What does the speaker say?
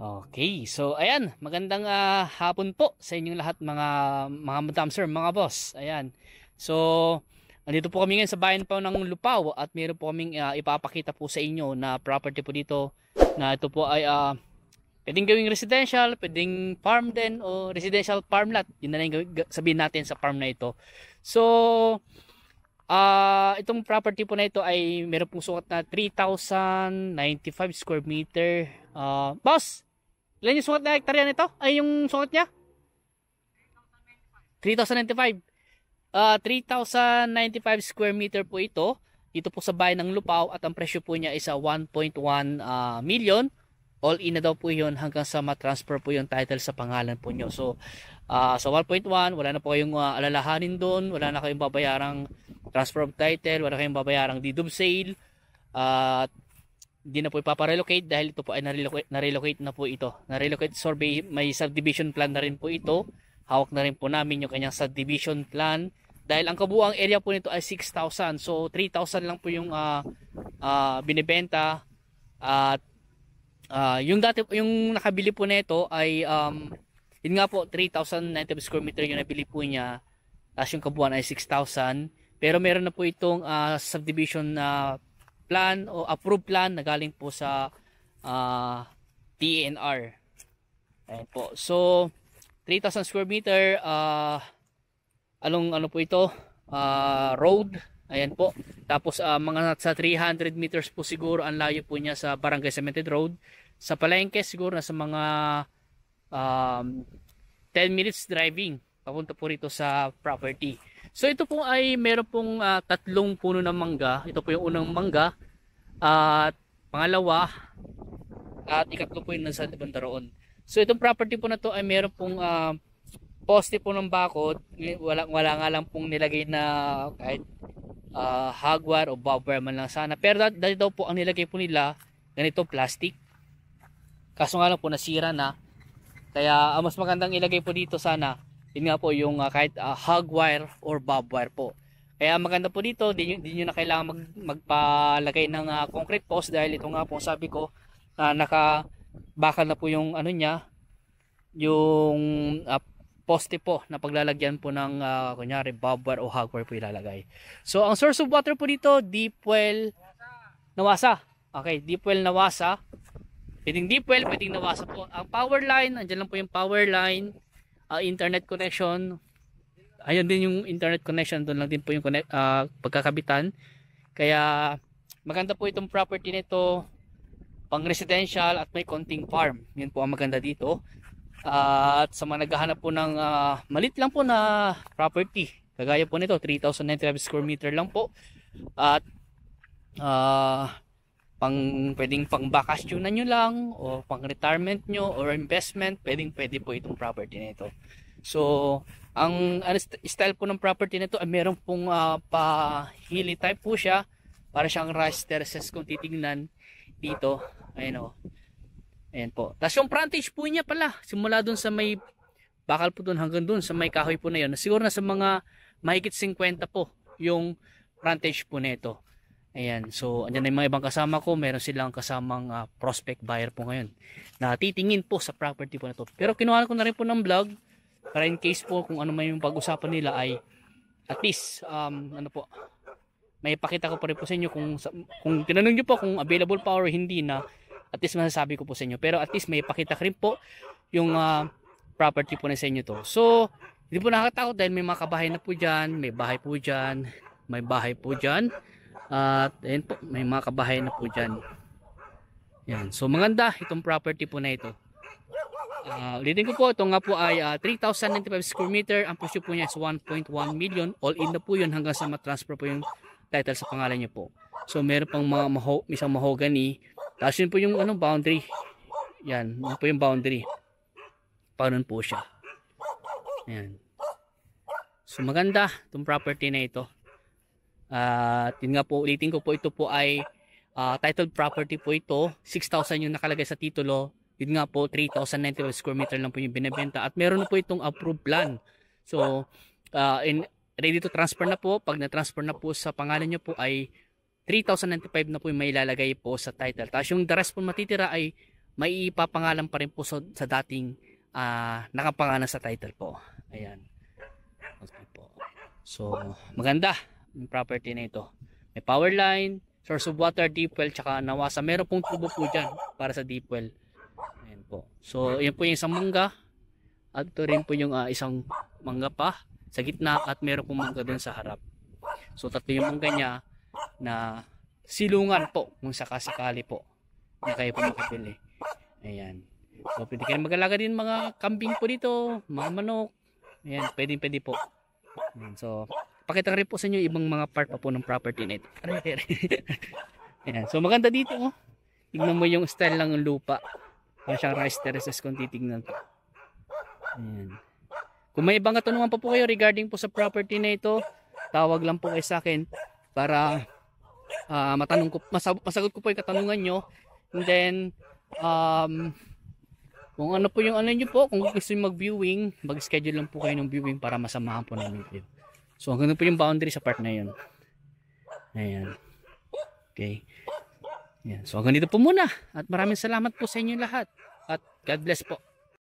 Okay, so ayan, magandang uh, hapon po sa inyong lahat mga mga madam sir, mga boss. Ayan. So, andito po kami ngayon sa bayan po ng Lupaw at meron po kaming uh, ipapakita po sa inyo na property po dito na ito po ay uh, pwedeng gawing residential, pwedeng farm din o residential farm lot. Yun na lang sabihin natin sa farm na ito. So, uh, itong property po na ito ay meron pong sukat na 3,095 square meter. Uh, boss, Ilan yung sukat na hektarya nito? Ay, yung sukat niya? 3,095. Uh, 3,095 square meter po ito. Dito po sa bayan ng Lupao at ang presyo po niya is 1.1 uh, ah, ah, million. All in na daw po yun hanggang sa matransfer po yung title sa pangalan po nyo. So, uh, sa 1.1, wala na po kayong uh, alalahanin doon. Wala na kayong babayarang transfer of title. Wala kayong babayarang deed of sale. At hindi na po ipaparelocate dahil ito po ay narelocate, narelocate na po ito. Narelocate survey, may subdivision plan na rin po ito. Hawak na rin po namin yung kanyang subdivision plan. Dahil ang kabuang area po nito ay 6,000. So 3,000 lang po yung uh, uh, binibenta. At uh, yung, dati, yung nakabili po nito ay um, yun nga po 3,090 square meter yung nabili po niya. Tapos yung kabuuan ay 6,000. Pero meron na po itong uh, subdivision na uh, plan o approved plan na galing po sa uh, ah, DNR. Ayan po. So, 3,000 square meter, uh, anong ano po ito, uh, road, ayan po. Tapos, uh, mga sa 300 meters po siguro, ang layo po niya sa Barangay Cemented Road. Sa Palengke, siguro na sa mga um, 10 minutes driving, papunta po rito sa property. So ito po ay meron pong uh, tatlong puno ng mangga. Ito po yung unang mangga at uh, pangalawa at ikatlo po yung nasa bandaroon. So itong property po na to ay meron pong uh, poste po ng bakod. Wala, wala nga lang pong nilagay na kahit uh, ah, hagwar o bobber man lang sana. Pero dati daw po ang nilagay po nila ganito plastic. Kaso nga lang po nasira na. Kaya uh, mas magandang ilagay po dito sana yun nga po yung uh, kahit uh, hog wire or bob wire po kaya maganda po dito di, di nyo na kailangan mag, magpalagay ng uh, concrete post dahil ito nga po sabi ko uh, naka bakal na po yung ano niya yung uh, poste po na paglalagyan po ng uh, kunyari bob wire o hog wire po ilalagay so ang source of water po dito deep well nawasa okay deep well nawasa pwedeng deep well pwedeng nawasa po ang power line andyan lang po yung power line uh, internet connection ayun din yung internet connection doon lang din po yung connect, uh, pagkakabitan kaya maganda po itong property nito pang residential at may konting farm yun po ang maganda dito uh, at sa mga naghahanap po ng uh, malit lang po na property kagaya po nito 3,095 square meter lang po at uh, pang pwedeng pang bakasyonan nyo lang o pang retirement nyo or investment, pwedeng pwede po itong property na ito. So, ang style po ng property na ito, ay meron pong uh, ah, pa type po siya. Para siyang rice terraces kung titingnan dito. Ayan o. Oh. Ayan po. Tapos yung frontage po niya pala, simula dun sa may bakal po dun hanggang dun sa may kahoy po na yun. Siguro na sa mga mahigit 50 po yung frontage po nito. Ayan, so andyan na yung mga ibang kasama ko, meron silang kasamang uh, prospect buyer po ngayon na titingin po sa property po na to. Pero kinuha ko na rin po ng vlog para in case po kung ano may yung pag-usapan nila ay at least um, ano po may ipakita ko pa rin po sa inyo kung kung tinanong niyo po kung available pa or hindi na at least masasabi ko po sa inyo. Pero at least may ipakita ko rin po yung uh, property po na sa inyo to. So, hindi po nakakatakot dahil may mga kabahay na po dyan, may bahay po dyan, may bahay po dyan. At ayun po, may mga kabahay na po dyan. Yan. So maganda itong property po na ito. Uh, ulitin ko po, ito nga po ay uh, ah, 3,095 square meter. Ang presyo po niya is 1.1 million. All in na po yun hanggang sa matransfer po yung title sa pangalan niyo po. So meron pang mga maho isang mahogany. Tapos yun po yung ano, boundary. Yan, yun po yung boundary. Paano po siya. Yan. So maganda itong property na ito. At uh, yun nga po, ulitin ko po, ito po ay uh, titled property po ito. 6,000 yung nakalagay sa titulo. Yun nga po, 3,090 square meter lang po yung binibenta. At meron na po itong approved plan. So, uh, in, ready to transfer na po. Pag na-transfer na po sa pangalan nyo po ay 3,095 na po yung may ilalagay po sa title. Tapos yung the rest po matitira ay may ipapangalan pa rin po sa, sa dating uh, nakapangalan sa title po. Ayan. Okay po. So, maganda yung property na ito. May power line, source of water, deep well, tsaka nawasa. Meron pong tubo po dyan para sa deep well. Ayan po. So, yun po yung isang mangga. At ito rin po yung uh, isang mangga pa sa gitna at meron pong mangga doon sa harap. So, tatlo yung mangga niya na silungan po kung sakasakali po na kayo po makapili. Ayan. So, pwede kayo mag-alaga din mga kambing po dito, mga manok. Ayan, pwede pwede po. Ayan, so, Pakita rin po sa inyo ibang mga part pa po ng property na ito. Ano Ayan. So maganda dito oh. Tignan mo yung style lang ng lupa. Para siyang rice terraces kung titignan ko. Ayan. Kung may ibang katanungan pa po kayo regarding po sa property na ito, tawag lang po kayo sa akin para uh, matanong ko, masagot ko po yung katanungan nyo. And then, um, kung ano po yung ano nyo po, kung gusto nyo mag-viewing, mag-schedule lang po kayo ng viewing para masamahan po namin kayo. So hanggang po yung boundary sa part na yun. Ayan. Okay. Ayan. So hanggang dito po muna. At maraming salamat po sa inyo lahat. At God bless po.